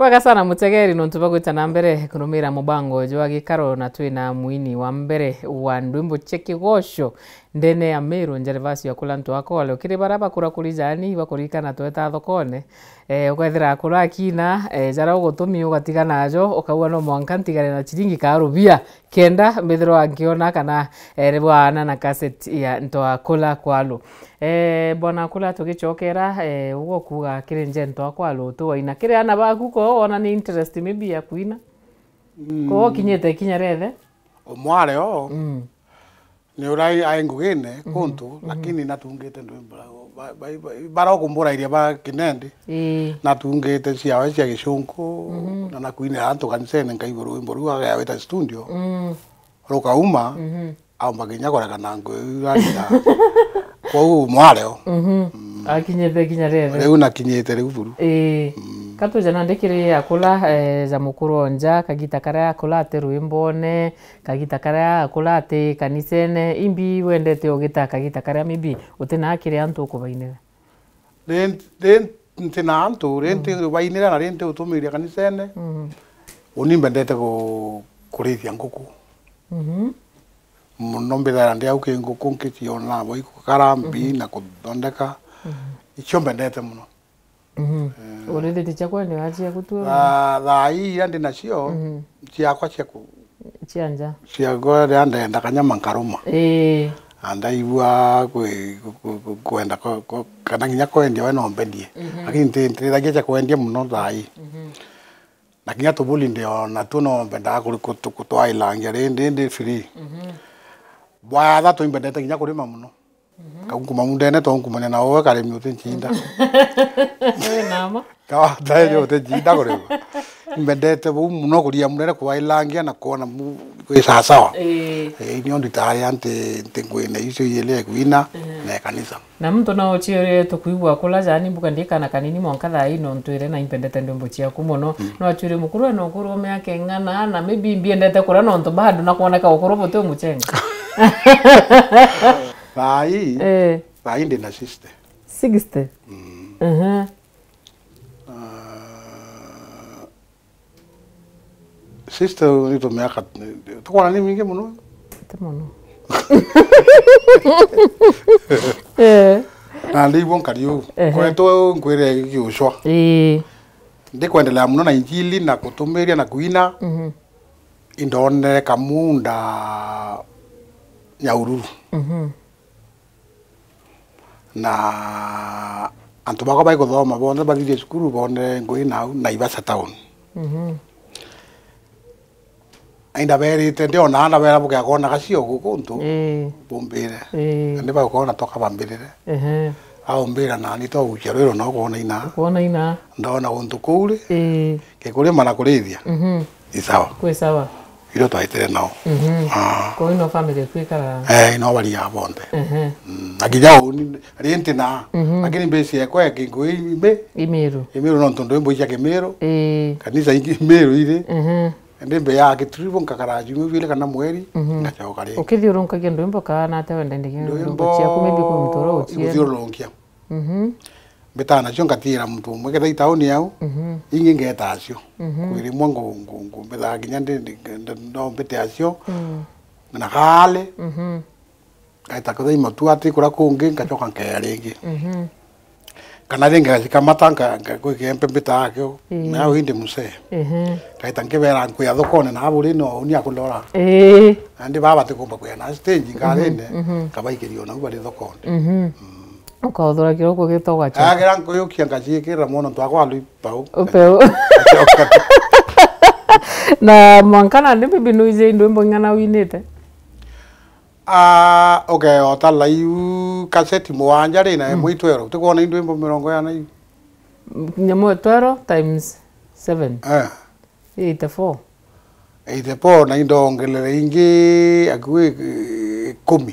twega sana mutegeri nontu bagwitana mbere kurumira mubango jwa gikaro na twina mwini wa mbere wa ndwimbo chekigosho ndene ya miru njerevasi ya kula ntu akole ukiri baraba kura kurijani bakurikana tweta thokone e, ukwethira kura akina e, jara ugutumia ugatigana ajo ukauga no mwanka ntigane na chiringi ka rubia kenda mbithirwa ngiona kana e, ribwana na kaseti ya ntu akula kwalu eh, bona kula tugicokera eh, ugokuga kiri njento akwa lutu waina kire ana baku ko ona ni interest maybe ya kuina mm. ko kinyete kinya rethe omware o mm. ni urai aingugine mm -hmm. kuntu mm -hmm. lakini natungite ndu barokumbura iria ba kinendi e. natungite ciao cia gicunku mm -hmm. na nakuinira antu kanisene ngaigua rwimbo ruu agawita studio mm. rukauma mm -hmm. aumba nginya gorega na ngui uragira kwa u mwareo mhm mm akinyete kinya na reu nakinyete reu buru eh mm. katuja nandikire yakula e, eh, za mukuronja kagita kara kula ati ruimbone kagita kara kula ate kanisene imbi wendete ogita kagita kara mibi utina akire antu kubainira ren ren ntina antu rente mm. na rente utumiria kanisene mhm unimbe ndete ku kurithia nguku mhm muno mbithera ndi au ngu kunkitie ona bo ikukara mbi mhm. na kudondeka mhm. icho mbendete muno mhm. eh. urithiti chakwa ni wachia gutua thaa ii iria ndi nacio ciakwa ciaku cianja ciakwa ria ndenda kanyama nkaruma eh. andaigua kwenda kana nginya kwendia we nombendie lakini ntirithagia cia kwendia muno thaa ii na kinya tubuli ndio natuo nombendaga kutwailangia rindi ndi free mm -hmm bwatha tå imbendete nginya kå rä ma må no kagunkuma mundene tonkumane karä mi å tä njinda ndaä å tä njinda kå rä ma mbendete bå muno må no gå ria må nene kå wailangia na kuona gwä sawasawa eh. eh, inä onditarä a ntä ngwä ne icio iä eh. na kanisa na mtu no chiore tukuigwa kula jani ndika na kanini mwonka thai no ntwire na impendete ndombo ciaku kumono mm. no achire mukuru no kuru myake ngana na maybe ndete kura no ntu bado na kuoneka ukuru buti umuchenga thai eh thai ndina sister 60 mm. uh -huh. sister ulitomyaka tuko na nini mingi muno muno eh. na ndivyo ki koretwo eh de ndi kwendelea mono na injili na kutumiria na kuina indone -hmm. indoneka munda nyaururu mm -hmm. na antu bakwa baikuthoma bonthe bathithie cukuru bonthe ngui nau na town mm ainda beri tende ona ana bera buge agona gacio guku ntu bumbire ee. ee. ndi bagukona toka bambirire aumbira nani to gucerero na kuona ina kuona ina ndona untu kuri ee. ke kuri mana kurithia mhm. isawa kwe sawa ilo twaitere nao mhm. ah. kwa ino family kwikara eh ino bari ya bonde akija uni rente mm. na mhm. lakini besi ya yakwa yakingo imbe imiru imiru no ntondo imbo yake imiru kanisa imiru ile mbe ya gituribo nkagaraju mu vile kana mweri mhm. ngachoka ringi ukithiurunka okay, kindu imbo kana ate wenda ndingi ndimbo cia kumebi ku mtoro utie ithiurunkia mhm mm mbitana cio ngatira mtu umwe ketha itaoni yau mm -hmm. ingi ngeta acio mm -hmm. kwiri mwa ngu ngu mbitha nginya ndi no mbite acio mm -hmm. na gale mhm ngaita ketha imatu ati kura kungi ngachoka nkea ringi mhm kana ringa gacikamata ngagwikia mpembitaa kio nayo indi musee ngaita thokone na aburi no ni akulora andi babate kumba kwia na stage ngarine ngabaikirio nau bari thokone ukahuthura mm. kiroko gitoga cha agira nkuyukia ngacikira mono twakwa lui pau upeu na mwankana ni bibi nuize ng'ana winete a ah, oge ota laiu kaseti muwanja rina mm. mwitwero tukona indwimbo mirongo ya iu nyamo twero times 7 eh 84 84 na indongelere ingi akwe 10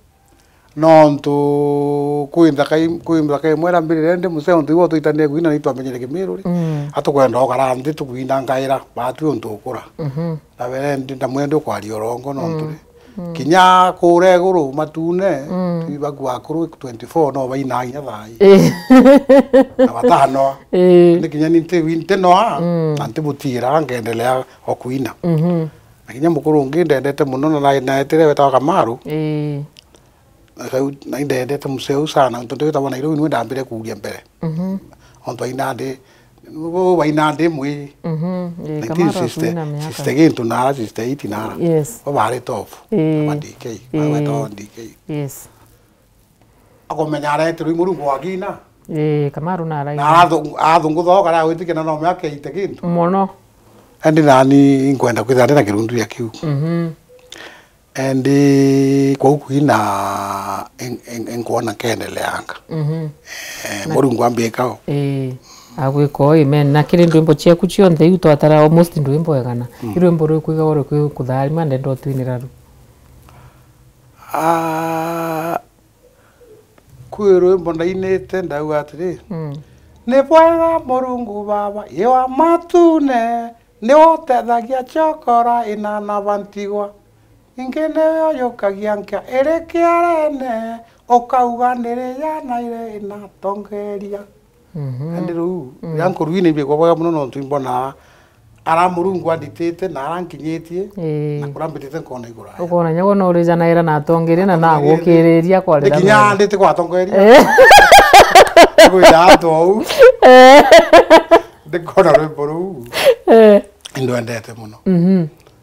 nontu kwithaka kwithaka imwe ra mbiri rende museo ntu iwo tuitanie kuina ni twamenyere kimiruri mm. atukwenda okara nthi tukuina ngaira batu untu ukura mm -hmm. na werende na mwende kwari orongo nontu mm. Mm-hmm. mm. kinya kure guru matune mm. tuibagu akuru 24 no baina nya thai eh. na batano eh. ni kinya ni winte no ha mm. anti butira ngendelea okuina mm mm-hmm. na kinya mukuru ngindendete muno na naetere wetaga maru mm. Eh rä u ndendete må ceu sana tondå wä tagwo nairå nä ndambä re mbere ontå aina ndä waina ndä mwä gä ntå nara iti obarä tobu madk wetagwo aretä rä må rungu wagina kamaru naraina athungu thoga ra gwä na no mä akeite kä ntå mono endi nani nkwenda kwä thande na kä rundu gä a kä u ndi eh, kwa huku ina enkuona en, nkeendeleanga mm -hmm. e, eh, mulungu ambikao e, eh, agwika amen na kiri ndwimbo ciaku cionthe iu twatara almost mbo egana mm. irwimbo rwi kwiga ore kwi kutharima ndenda twinira ru ah, kwi rwimbo ndainite ndau atri mm. ni bwega mulungu baba yewa matune niwotethagia chokora inanavantigwa ingä nä we oyåkagia nkä ä rä kä arene å kauga nä rä yanaire ä na tongeria andä ande u rankå ruinä irie gwabwaga må no no tå imbonaga ara må rungu anditä te na arankinyä tie na kå rambä tä te nkona igå raya å no å rä janaä na tongeria na na nagå kä rä ria kwarä kwa tongeria te gwatongeria gwä ta ndä kona rwä mbå rå u ndwendete må no mhm.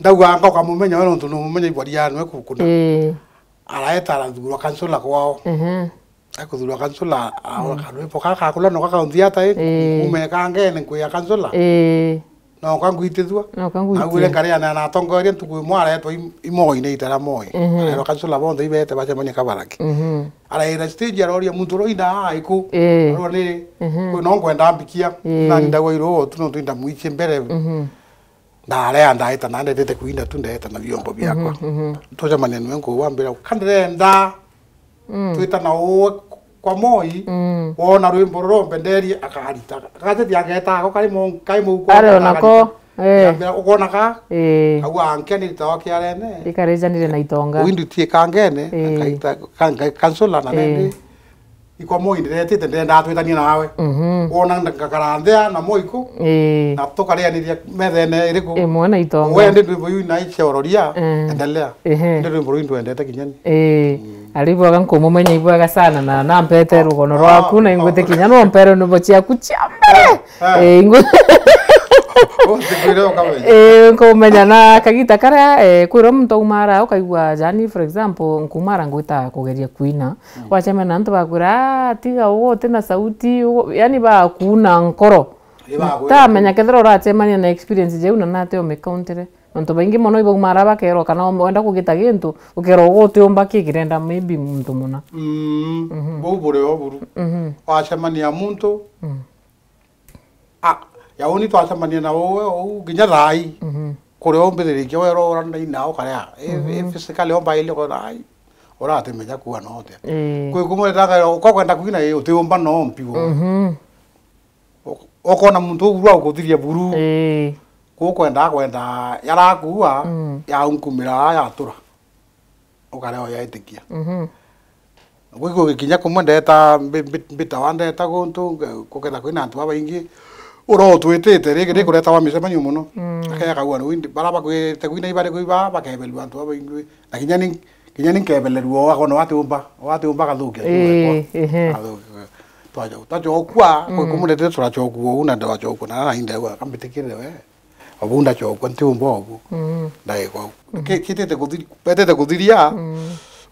ndauga ngoka mumenya wena ntundu mumenya ibwaria nwe kukuna araetara thurwa kansula kwao akuthurwa kansula karwimbo kakakula no gakauthiata kume kangene kwia kansula no kangwitithua agwire ngareana na atongoria ntugu mwaretwa imoine itara moe arerwa kansula bonthe ibete bacemanye kabaraki araira stage aroria muntu roina aiku rwa ni kwinongwenda mbikia na ndagwairwo tu no twinda mwikie mbere na areyandahita na ndethete kuinda tu ndeheta na vyombo vyakwa mm maneno yangu niwe nguwa twita na uwe kwa moi mm. wona rwimbo rurombe nderie akarita gatheti agetako kai muko aronako ambira ugona ka kau ankeni ritao kiarene ikarejanire na itonga windu tie kangene kaita kansola na eh. nene ikwa moi ndiretete ndirenda twitanie nawe mhm. wona ngakarathea na moiku na tukarianiria methene iriku mwana na we ndi ndwimbo yu na endelea ndi rwimbo rwi ndwendete kinyani aribwaga nkumumenya ibwega sana na nampete rugono rwaku na ah, ingwite ah. kinya nompere nyimbo ciaku cia mbere eh. nkumenya eh, na kagita karia eh, kwira muntu aumara ukaigua jani for example nkumara ngwita kugeria kuina mm. wachemea na antu bakwira ah, tiga ugo tina sauti yani bakuna nkoro tamenya kethira urachemania na experience jau na nate umikauntire nontu baingi mono ibaumara bakerwo kana wenda kugita gintu ukerwo gutiumba kigirenda maybe muntu muna bou mm-hmm. mhm. buri o mhm. wacemania muntu mm. ah, ya uni twacemania na uwe ou nginya thai kuria ke wero ora ora na ina o kare eh, ko eh. mm. te te ku ku uranainao karia physically ombaile kurai uratimenya kuwa note kwikumwetaga ukakwenda kuina utiumba no wo o ko na mu mpiwo ru a ugurwa thiria buru gukwenda kwenda yarakua yaunkumira yatura ukaria oyaitikia gwikugikinya kumwe ndeta mbitawa ndeta ku kugetha kwina ba ingi urotwitite rigi ni mm. kureta wa micemanio muno mm. akekagua riu bara bakwirite kwina ibari kuiba bakebelu antu abo ingwi na kinya ni kinya ni nkebeleru wakona watiumba watiumba gathukia twajo twajokua kumurete mm. turachokuo u na ndwachokua na naindewa kambitikire we obu ndachokua ntiumba obu ndaikwa kitete kuthiria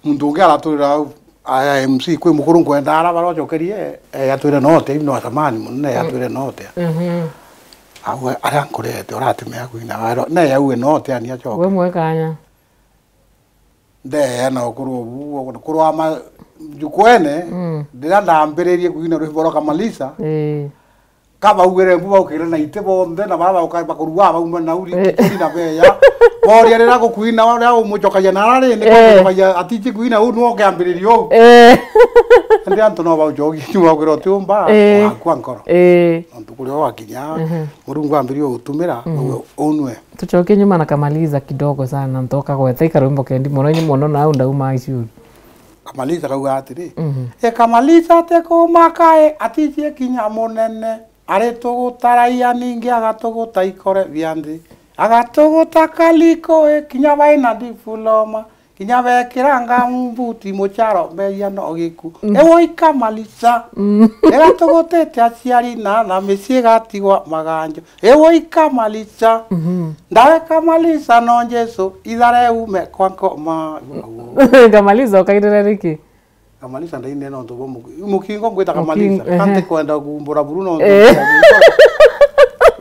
mundu ungi araturira aya MC kwi mukurungu endara barojokerie e, yatwire note no atamani munene yatwire mm. note mhm awe ara nkurete uratumea kwina waro na yawe note ani achoka we mwekanya de na okuru obu okuru ama jukwene mm. ndira ndambiririe kwina rwimbo rwa eh kabaugere mbu baukire na ite bonde na baba ukamba kuruwa bauma na uri eh. kiri na beya bori ari na gukuina wa na umujokagia na ari ni kwabagia atiji kuina u no gambiririo eh ndi anto no wa ujogi ni wa gwiro tu mba kwa nkoro eh antu kuri wa kinya mhm. murungu ambirio utumira mhm. unwe tuchoke nyuma na kamaliza kidogo sana ntoka taika rumbo kendi mwono ni mwono na unda uma isuru kamaliza kwa kauga atiri e kamaliza teko ko makae atiji kinya monene aritugutaraia ningi agatuguta ikore via nthi agatuguta kaliko e eh, kinya vaina difuloma kinya vekiranga mbuti mucharo mbeia no giku mm. ewoika eh, malisa mm. egatugutete eh, aciari na na mici igatigwa maganjo ewoika malisa mm -hmm. ndaweka malisa no jesu ithare ume kwanko ma gamaliza ukaitira riki kamalisa ndai nena ndo bomu mukingo ngwita kamalisa kante kwenda kumbora buruno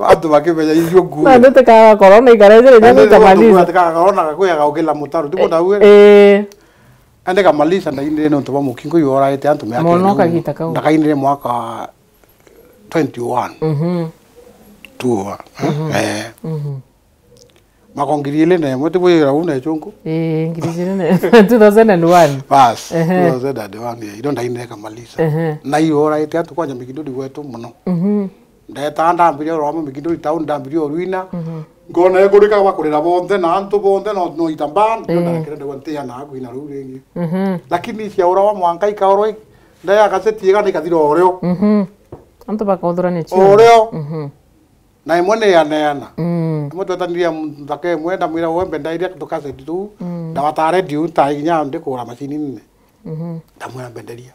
andu bakimenya icio nguo na ndete ka corona ikarejere nyendu kamaliza ndete ka corona gakuya mutaru, mutaro ndipo eh, ndawe eh ande kamaliza ndaine no ndo bomu kingo yoraete andu meake mono kagita kau ndakainire mwaka 21 mhm tuwa eh mhm, eh. mhm mako ngiri ne mo tipo yira una chungu eh ngiri ile ne 2001 bas 2001 ye idonda ine kamaliza na hiyo ora ite atu kwa kwanja mikidudi wetu muno mhm ndeta ndambiria roma mikidudi tau ndambiria ruina mhm. ngona egurika gwa kurira bonthe na antu bonde no no itamba ndakire ndwa ntia na ngwina ru ringi mhm lakini cia ora wa mwanka ikaoroi ndaya gazeti ega nikathira oreo mhm antu bakothura ne chio oreo mhm na imwe nä aneana mm. mwe twetanirie mthaka imwe ndamwira wembe ndairia tukaseti tu na mm. ndawatare ndiu taiginya ndi kå ra macini nene mm-hmm. ndamwira mbenderia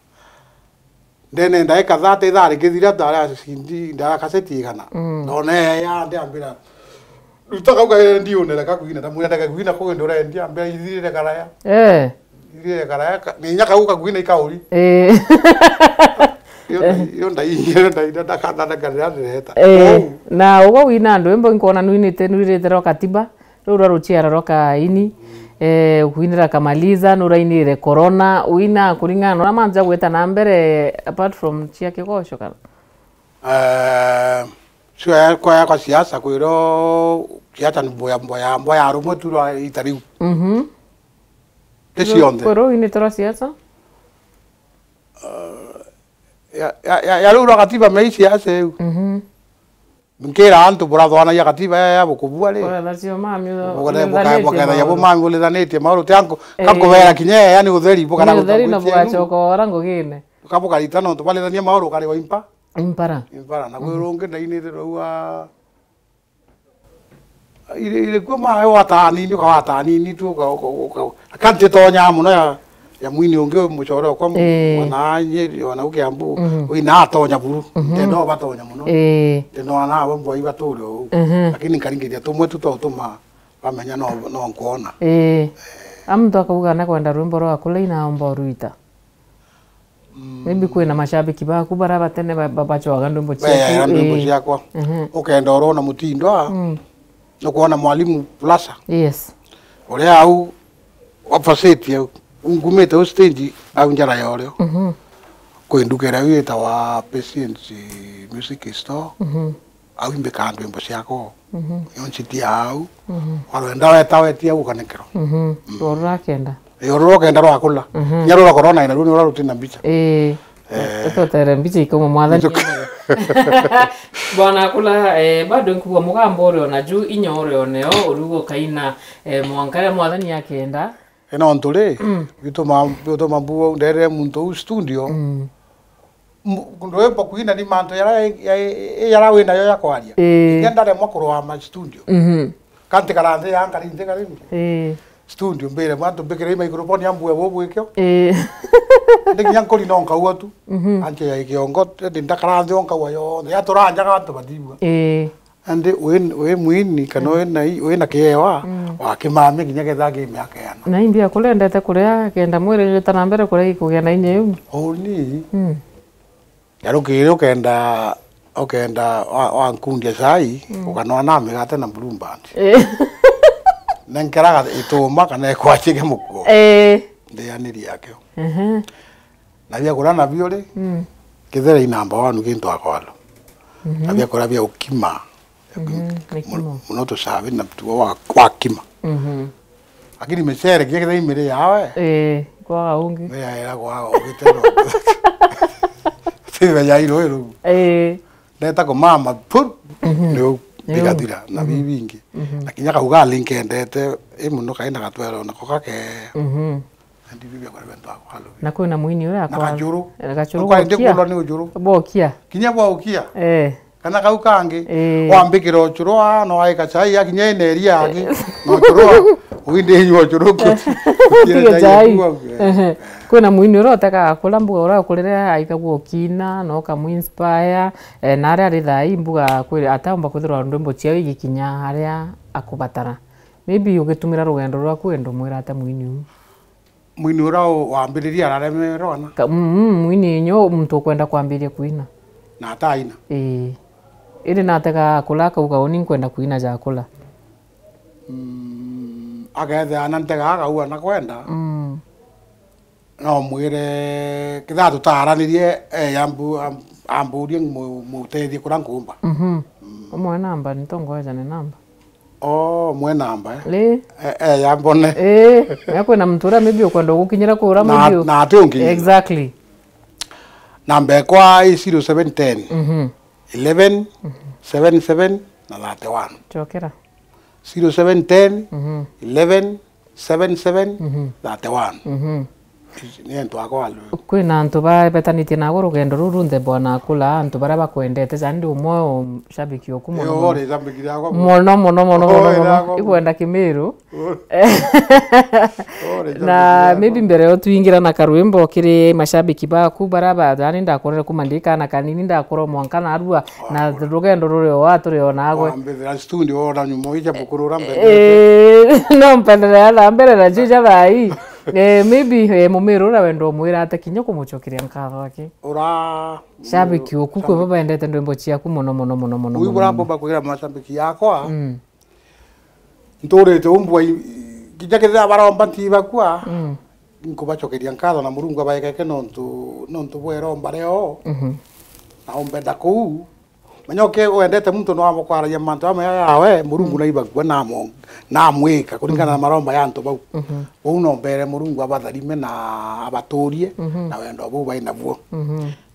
ndene ndaä kathaa atä ithaa rä ngä thira ndara kaseti igana mm. ndoneya ndäambä ra rutakaugaä ndiå nerekakuina ndamwira ndekakuina kå gä ndå rendia mbä ra ithirä karaya ithirä ni nyaka nyakau kakuina ikaå eh na ugo wina ndu imbo nkona nuinite nuirite thero katiba ru rwa ruciara ro kaini eh kuinira kamaliza re corona wina kuringana na manza gweta na mbere apart from chia kigosho ka eh cio kwa kwa siasa kwiro siasa mboya mboya mboya arumo turwa itariu mhm mm onde kwiro ini tora siasa eh, yaliura katiba meishi yase mhm nkira antu burathwana ya katiba ya bukubua ri bukana ya bumami bulithanite mauru tianko kakuvera kinya yani utheri bukana utheri na bwachoka ora ngugine kabukarita no tubalithania mauru kari wa impa impara impara na gwirungi ndainite rwa ile ile kwa mayo atanini kwa tu ka tonya muno ya ya mwini ongeo muchoro kwa mwana eh. wananye wanauke ambu mm -hmm. ina atonya buru mm -hmm. tendo batonya muno eh. tendo ana abo mbo iba tuli u mm -hmm. lakini karingiria tumwe tutotuma bamenya no no nkuona eh. eh. amtu akauga na kwenda rwimbo rwa kule ina ombo ruita mm. maybe kwina mashabiki baku bara batene babachoaga ndombo chiako ndombo eh. chiako mhm. ukenda na muti mm. ndoa. kuona mwalimu plasa. yes uria au wafasiti au ngumete o stage au njara ya oreo mhm kwe nduke ra wita wa patient music store mhm au mbe kando mbo sia ko mhm yon chiti au mhm wala nda wa tawe tia u kane kero mhm mm. ro ra kenda eh, yo ro kenda ro akula mhm. nya ro corona ina runi ro ro tina bicha eh. eh eto tere bicha ikomo mwala ni bwana kula eh bado nkuwa mugambo ro na ju inyo ro ne o rugo kaina eh mwangare mwathani yake enda ena ontole mm. ito ma ito mabua ndere muntu studio mm. ndoe pakuina ni manto yara yara wena yo yakwaria e. Eh. ngenda re mwakurwa ma studio mhm. kante kala kante kalande yankari inde karimi eh studio mbere mwanto bekere ni yambwe bobu ikyo eh ndiki yankoli nonka uatu mm -hmm. anje ya ikyo ngot ndinda kalande onka wayo yatoranja kantu badibwa eh andi we mwini kana we na we na kiewa mm. wa wakimame nginya getha ngi miaka yana na imbia kule ndete kuria kenda mwire tana mbere kuria ikugia na inye uni oni mm. ya yarukire ukenda ukenda wa nkundi sai ukanwa mm. na migate na blumba eh na nkeraga ituma kana ikwachige mukuo eh ndianiri yakio yake -huh. na bia mm. kula mhm. na biore mm. kithera inamba wanu gintu akwalo mm na bia kula bia ukima mm muno mhm, tucave na tuo wa kima mhm. lakini mecerekia kitha imä rä yawe eh, kwaga å ngä nä yaä ragwaga å gä te thenya irå ä rå ndetagwo bigathira na bibingä mhm. e na kinya kauga linkendete ä må kaina gatwerwo nako gake na kwä na må ini å rä akwa gacå eh, bokia kinya gwaå kia eh kana kau kangi wambikira ochurwa no aika chai akinya ineri yagi ochurwa kuti nywa ochurwa kwina mwini uria taka kula mbuga uria ukurire aithagwo ukina no kamuinspire eh, na aria ari dai mbuga ataumba kwithirwa ndwimbo ciao igikinya aria akubatara maybe ugitumira rugendo rwaku endo mwirate mwini uyu mwini uria wambiriria araremerwana mm-hmm, mwini nyo mtu ukwenda kwambiria kuina na ataina ĩĩ eh. indi nategaakura akaugauni nkwenda kwina jakura mm, agethia na ntegaakaua na kwenda mm. no mwire kethia tutaranirie eamburia mutethie kura nkumba mwe mm-hmm. mm. namba nitongejane namba o mwe namba eya eh? e, e, mbone a kwina muntu uria mibikwendaugukinyira kuramtexacl nambekwa sten 11 77 91 njokera 0710 11 77 91 nento akwalwe kwina antu babetanitie nago rugendo ru runthe bwana akula antu baria bakwendete cani ndi umwe shabiki uku muno muno muno muno ikwenda kimiru na maybe mbere yo tuingira na karwimbo kiri mashabiki baku baria bani ndakorere kuma ndi kana kanini ndakora mwanka narua na rugendo rurio waturionagwe eh, no mpenderea na mbere na cio thaii eh maybe eh mumirura wendo mwirate kinyo kumuchokiria nkatho ake ura shabiki uku kwe baba endete ndwimbo ciaku muno muno muno muno uyu bura bomba kugira mashabiki yakwa mm nturite umbwa kinyo kithira baromba ntibakua mm nkubachokeria nkatho na murungu abaekeke nontu nontu bweromba reo mm -hmm. na ombenda kuu manyoke wendete muntu no amukwaragĩa mantu amwe yawe murungu mm. naiba gwa namo mweka kuringana na mm-hmm. maromba ya yantu bau bau mm-hmm. uno mbere murungu abatharime na abaturie mm-hmm. na wendo bau bai nabuo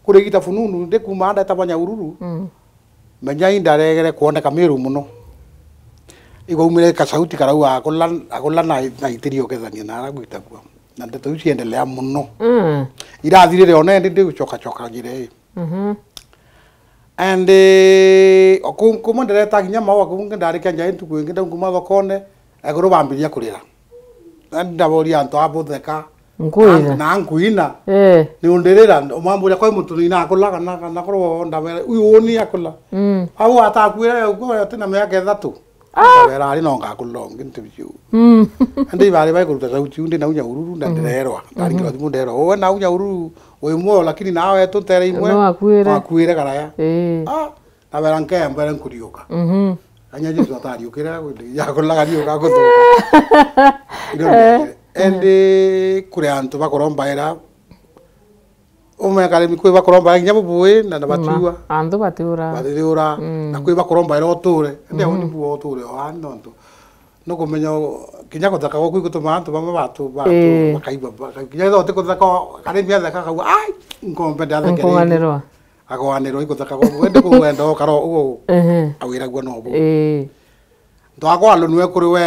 kuri gita fununu ndi kumanda tabanya ururu mm. menya indaregere kuoneka miru muno igo umire ka sauti karau agola na na itirio kethania na aragwita kwa na ndeto ici endelea muno mm. irathirire one ndi ndi gucoka cokagire and eh, kuma ndireta nginya mawa kungi ndarika ntuku intu ndau ndauma thokone eguru bambiria kurira ndaboria antu abutheka na nkuina eh. ni undirira ya kwa mtu ni nakulaga na nakorwo ndabere uyu ni akula mm. au atakuira uko atina miaka ithatu Ah. avera ari nonga kulong interview hmm. andi vale vai kuruta sauti undi na unya ururu na hmm. ndererwa hmm. tari ngira thimu ndererwa wowe na unya ururu wi muoyo lakini nawe tutere imwe no akuire akuire karaya ah avera nkembere nkuriuka mhm anya jitu atari ukira yakulaga riuka guthuka ende kuri antu bakorombaira umenyaga rä kwä bakoromba nyabo na nabatiua andå batiå bathirä ra na mm. kwä bakoromba ä ra å tå re ndäaunibua mm-hmm. å tå re o hani nontå no kå menya kinya gå eh. thaka gå kå tå ma antå bamwe batå bakaigua kinya thote gå thaka karä mi athaka kaua ai ngombe ndathekere rwa agoanä rwo igå thaka gwende kå gwenda okaro å guo awä raguo nobo twagwa lunwe kuri we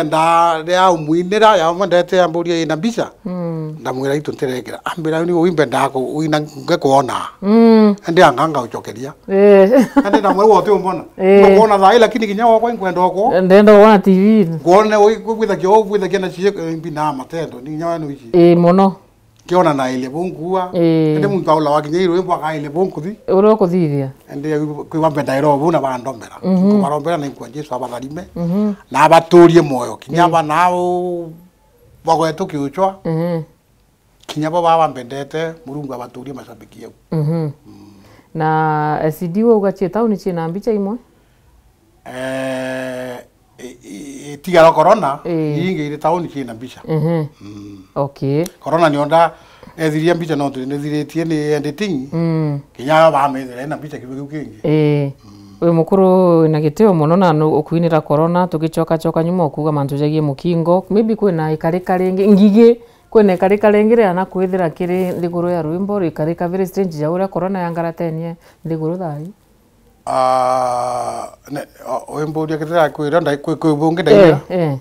ya umwinira ya mandete amburi ina mbica ah, mm. ndamwira itu ntiregera ambira ni wimbe ndako uina ngekuona mm. ndi anganga ucokeria eh ndi ndamwira wote umbona eh. ngona thai lakini kinya wako nkwenda ko ndenda wana tv ngone witha kyo witha kena chije mbi na matendo ni nyawa no ichi eh mono kiona na ile bungua ende eh. muntu ile wakinya iru ile bungu thi uro kuthithia ende kwiwa mbenda iro buna bandombera kumarombera na mhm. kwa Yesu aba galime na abaturie moyo kinya mm. bana u bagwetu kiuchwa mhm. kinya ba ba mbendete murungu abaturie mashabiki yao mhm. mm. na esidiwo eh, ugachie tauni china mbicha imo eh tigaro corona eh. ingi ire tauni china mbicha mhm mm okay korona nä onda ethirie mbica no nä thirä nä editing kinya bamethere na mbica kä kä u kä ngä wä må na gitio tä må no na å kuinä ra korona nyuma å kuga mantå jagie maybe kwä na ikarä karä ngä ngigä kwä na ikarä karä ngä rä ana kwä thä ra kä rä rä gå rå ya rwä mbo rä ikarä ka yangaratenie rä gå thai å mbå ria kä rä ra kwä ra kwä mbå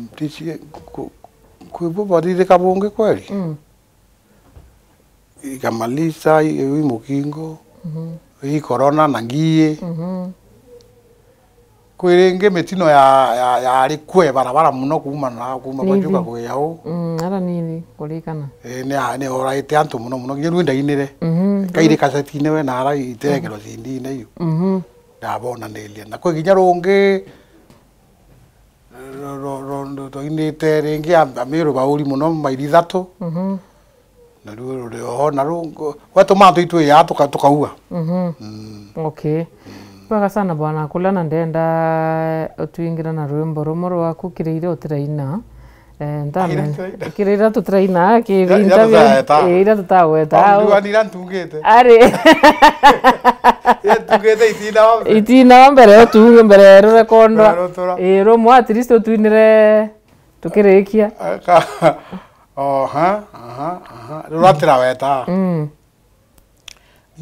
mtichi kuibu barire kabonge kweli mm. ikamaliza wi mukingo mm -hmm. hii korona nangie mm -hmm. ringi mitino ya ya yari kwe barabara muno kuma na kuma bajuka kwe yao mm, ara nini kulikana eh ne ne antu muno muno ngiru ndainire mm -hmm. kaire kasetine we na ara cindine mm. mm-hmm. ndabona na ginya rungi twainite ringi amiruga uri muno mairi ithatu na ruo ruri oho na rungo watuma tuitwe ya tuka tukaua mhm mm. okay sana bwana kulana ndenda utuingira na rwimbo rumwe rwaku kireire utiraina kirira tutiraina kirinda ira tutaweta ari iti navambere yo oh, tuunge mbere yeru rekondwa iru mwatiristo twinire tukirikia eh, oha aha aha ah, ah. ruratira weta mm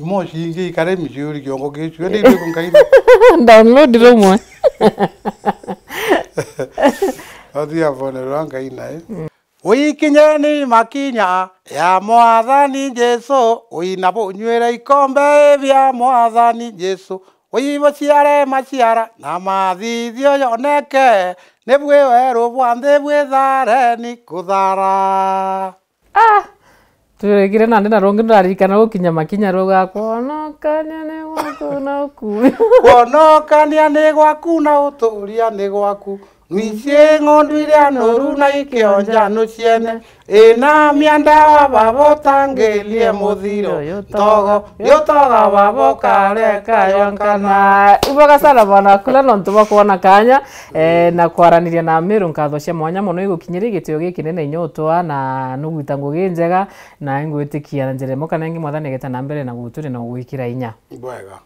imo cingi ikare miciuri kiongo gicio ndi ndi kungaire download rumwe othia vone rwa ngai nae mm uikinye ni makinya ya mwathani jesu uina bunywira ikombe bia mwathani jesu uibuciare maciara na mathithio yoneke ni bwiweru bwanthi bwithareni kuthara ah! turegire na ndina rungi ndarikana gukinya makinya ro ga kwonokania ni gwaku na ukui kwonokania ni gwaku na uturia ni gwaku nuicie ng'ondu iria nuru na ikionja nu ciene ina miandawa babo tangilie muthiro togo yotoga babo kareka yonkana iboga sana bana kula no ntuba kanya e, na kwaraniria na miru nkatho cia mwanya muno igukinyiri gitio giki nene inyotwa na nugwita ngugi njega na ngwitikia na njeremo kana ngi mwathani geta na mbere na guturi na gwikira inya bwega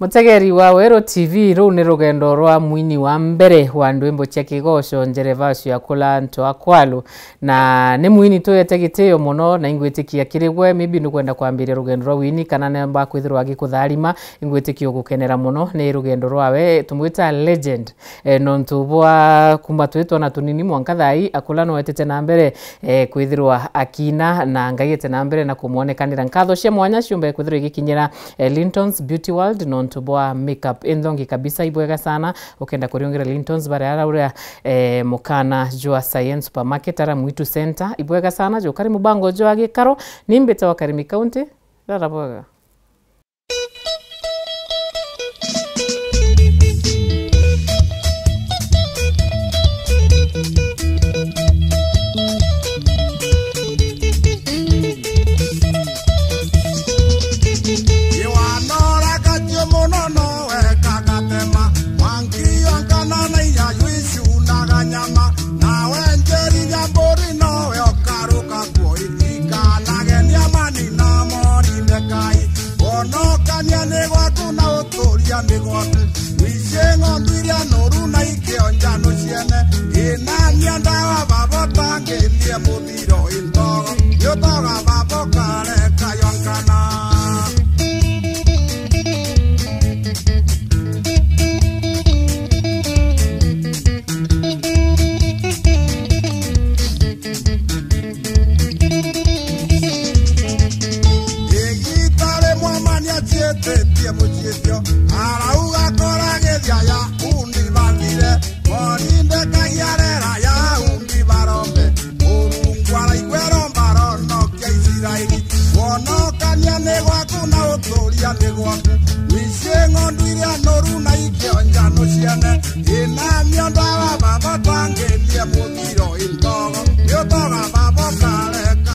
mutegeri wa wero tv ruu ni rugendo rwa mwini wa mbere wa ndwimbo cia kigoco njerevasio yakula nto akwalu na ni mwini tuyete gitio muno na ingwitikia kirigwe maybe ni kwenda kwambiria rugendo rwa wini kana ne nemba kwithirwa agikutharima ingwitikio gukenera muno ni rugendo rwawe tumwita legend e, nontubwa kumba twitwa na tunini mwanka thai akula no noetete na mbere e, kwithirwa akina na ngaiete na mbere na kumwonekanira nkatho cia mwanya ciumbe kwithirwa igikinyira e, Linton's Beauty World non on toboa makeup enthongi kabisa ibwega sana ukenda kuriungira lintons bara ura eh, mukana jua science supermarket ara mwitu center ibwega sana jo mubango jwa gikaro nimbita county mikaunti rarabwega mondo wicie ng'ondu iria nuru na ikio njano ciene inania ndawa vavo tangĩthie mũthiro intogo nĩũtoga vavo kare